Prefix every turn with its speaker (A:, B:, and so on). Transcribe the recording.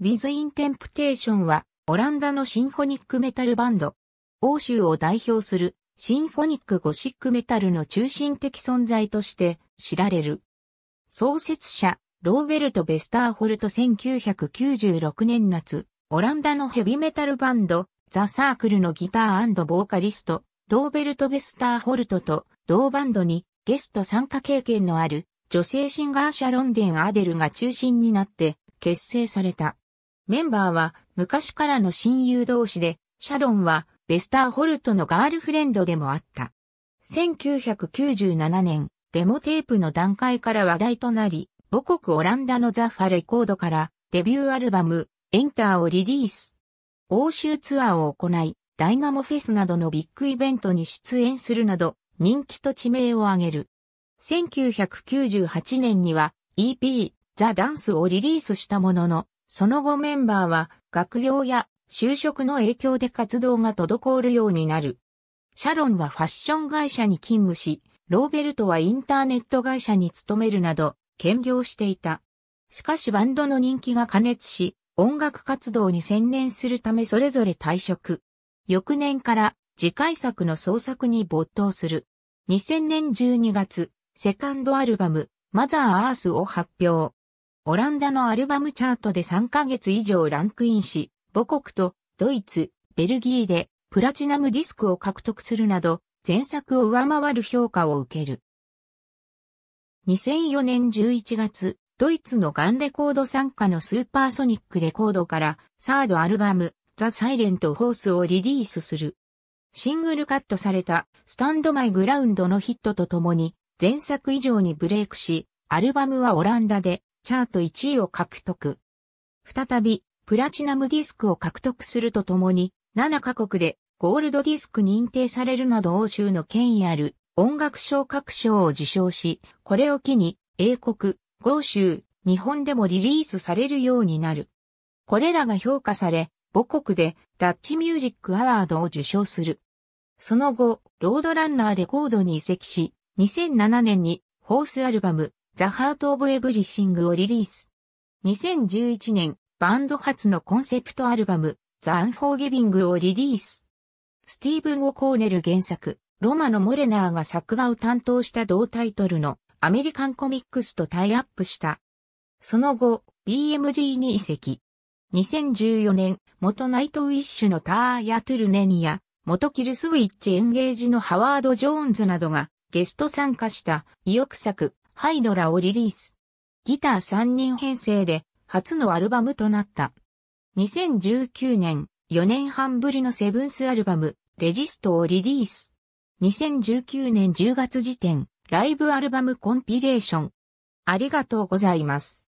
A: ウィズ・イン・テンプテーションは、オランダのシンフォニックメタルバンド。欧州を代表するシンフォニックゴシックメタルの中心的存在として知られる。創設者、ローベルト・ベスターホルト1996年夏、オランダのヘビメタルバンド、ザ・サークルのギターボーカリスト、ローベルト・ベスターホルトと同バンドにゲスト参加経験のある女性シンガーシャロンデン・アデルが中心になって結成された。メンバーは昔からの親友同士で、シャロンはベスターホルトのガールフレンドでもあった。1997年、デモテープの段階から話題となり、母国オランダのザファレコードからデビューアルバム、エンターをリリース。欧州ツアーを行い、ダイナモフェスなどのビッグイベントに出演するなど、人気と知名を上げる。1998年には EP、ザ・ダンスをリリースしたものの、その後メンバーは学業や就職の影響で活動が滞るようになる。シャロンはファッション会社に勤務し、ローベルトはインターネット会社に勤めるなど、兼業していた。しかしバンドの人気が加熱し、音楽活動に専念するためそれぞれ退職。翌年から次回作の創作に没頭する。2000年12月、セカンドアルバム、マザー・アースを発表。オランダのアルバムチャートで3ヶ月以上ランクインし、母国とドイツ、ベルギーでプラチナムディスクを獲得するなど、前作を上回る評価を受ける。2004年11月、ドイツのガンレコード傘下のスーパーソニックレコードからサードアルバム、ザ・サイレント・ホースをリリースする。シングルカットされたスタンド・マイ・グラウンドのヒットとともに前作以上にブレイクし、アルバムはオランダでチャート1位を獲得。再び、プラチナムディスクを獲得するとともに、7カ国でゴールドディスク認定されるなど欧州の権威ある音楽賞各賞を受賞し、これを機に英国、豪州、日本でもリリースされるようになる。これらが評価され、母国でダッチミュージックアワードを受賞する。その後、ロードランナーレコードに移籍し、2007年にホースアルバムザ・ハート・オブ・エブリシングをリリース。2011年、バンド初のコンセプトアルバム、ザ・アンフォーギビングをリリース。スティーブン・オ・コーネル原作、ロマのモレナーが作画を担当した同タイトルのアメリカンコミックスとタイアップした。その後、BMG に移籍。2014年、元ナイトウィッシュのターヤ・トゥルネニア、元キルスウィッチ・エンゲージのハワード・ジョーンズなどがゲスト参加した意欲作ハイドラをリリース。ギター3人編成で初のアルバムとなった。2019年4年半ぶりのセブンスアルバムレジストをリリース。2019年10月時点ライブアルバムコンピレーション。ありがとうございます。